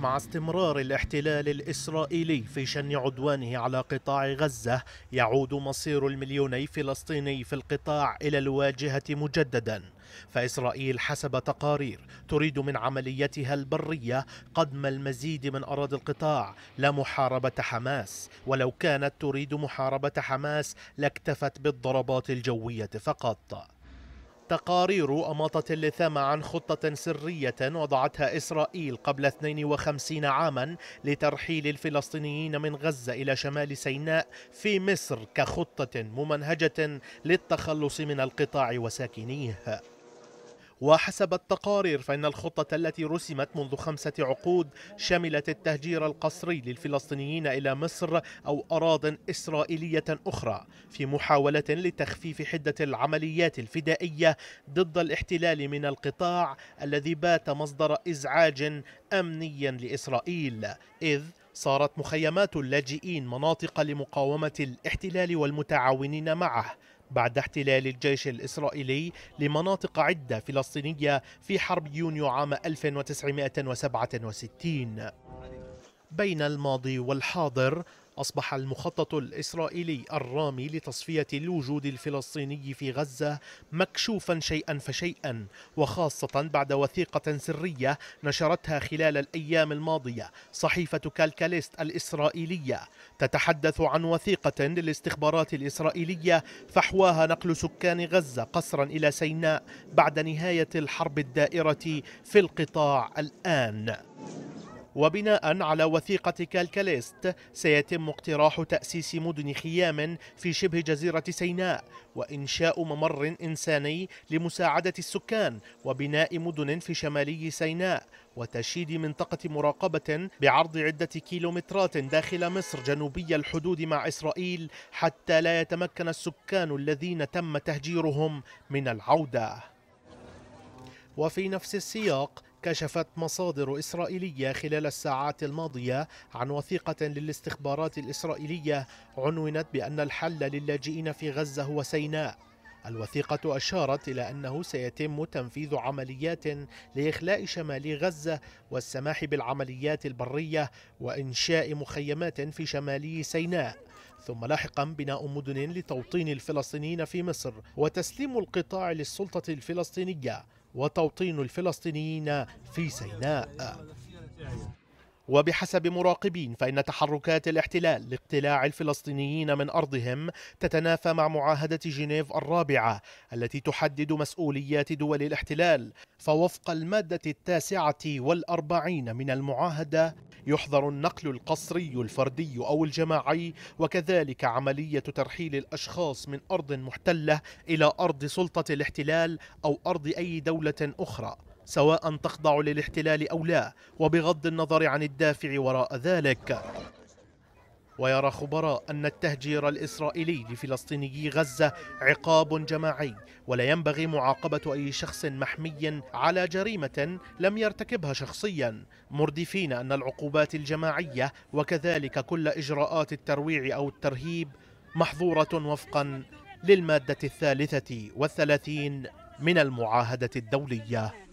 مع استمرار الاحتلال الإسرائيلي في شن عدوانه على قطاع غزة يعود مصير المليوني فلسطيني في القطاع إلى الواجهة مجددا فإسرائيل حسب تقارير تريد من عمليتها البرية قدم المزيد من أراضي القطاع لا محاربة حماس ولو كانت تريد محاربة حماس لاكتفت بالضربات الجوية فقط تقارير أماطت اللثام عن خطة سرية وضعتها إسرائيل قبل 52 عاما لترحيل الفلسطينيين من غزة إلى شمال سيناء في مصر كخطة ممنهجة للتخلص من القطاع وساكنيه وحسب التقارير فإن الخطة التي رسمت منذ خمسة عقود شملت التهجير القسري للفلسطينيين إلى مصر أو أراض إسرائيلية أخرى في محاولة لتخفيف حدة العمليات الفدائية ضد الاحتلال من القطاع الذي بات مصدر إزعاج أمني لإسرائيل إذ صارت مخيمات اللاجئين مناطق لمقاومة الاحتلال والمتعاونين معه بعد احتلال الجيش الإسرائيلي لمناطق عدة فلسطينية في حرب يونيو عام 1967 بين الماضي والحاضر أصبح المخطط الإسرائيلي الرامي لتصفية الوجود الفلسطيني في غزة مكشوفا شيئا فشيئا وخاصة بعد وثيقة سرية نشرتها خلال الأيام الماضية صحيفة كالكاليست الإسرائيلية تتحدث عن وثيقة للاستخبارات الإسرائيلية فحواها نقل سكان غزة قسرا إلى سيناء بعد نهاية الحرب الدائرة في القطاع الآن وبناء على وثيقة كالكاليست سيتم اقتراح تأسيس مدن خيام في شبه جزيرة سيناء وإنشاء ممر إنساني لمساعدة السكان وبناء مدن في شمالي سيناء وتشييد منطقة مراقبة بعرض عدة كيلومترات داخل مصر جنوبي الحدود مع إسرائيل حتى لا يتمكن السكان الذين تم تهجيرهم من العودة وفي نفس السياق كشفت مصادر إسرائيلية خلال الساعات الماضية عن وثيقة للاستخبارات الإسرائيلية عنونت بأن الحل للاجئين في غزة هو سيناء الوثيقة أشارت إلى أنه سيتم تنفيذ عمليات لإخلاء شمال غزة والسماح بالعمليات البرية وإنشاء مخيمات في شمالي سيناء ثم لاحقا بناء مدن لتوطين الفلسطينيين في مصر وتسليم القطاع للسلطة الفلسطينية وتوطين الفلسطينيين في سيناء وبحسب مراقبين فإن تحركات الاحتلال لاقتلاع الفلسطينيين من أرضهم تتنافى مع معاهدة جنيف الرابعة التي تحدد مسؤوليات دول الاحتلال فوفق المادة التاسعة والأربعين من المعاهدة يحظر النقل القصري الفردي أو الجماعي وكذلك عملية ترحيل الأشخاص من أرض محتلة إلى أرض سلطة الاحتلال أو أرض أي دولة أخرى سواء تخضع للاحتلال أو لا وبغض النظر عن الدافع وراء ذلك ويرى خبراء أن التهجير الإسرائيلي لفلسطيني غزة عقاب جماعي ولا ينبغي معاقبة أي شخص محمي على جريمة لم يرتكبها شخصيا مردفين أن العقوبات الجماعية وكذلك كل إجراءات الترويع أو الترهيب محظورة وفقا للمادة الثالثة والثلاثين من المعاهدة الدولية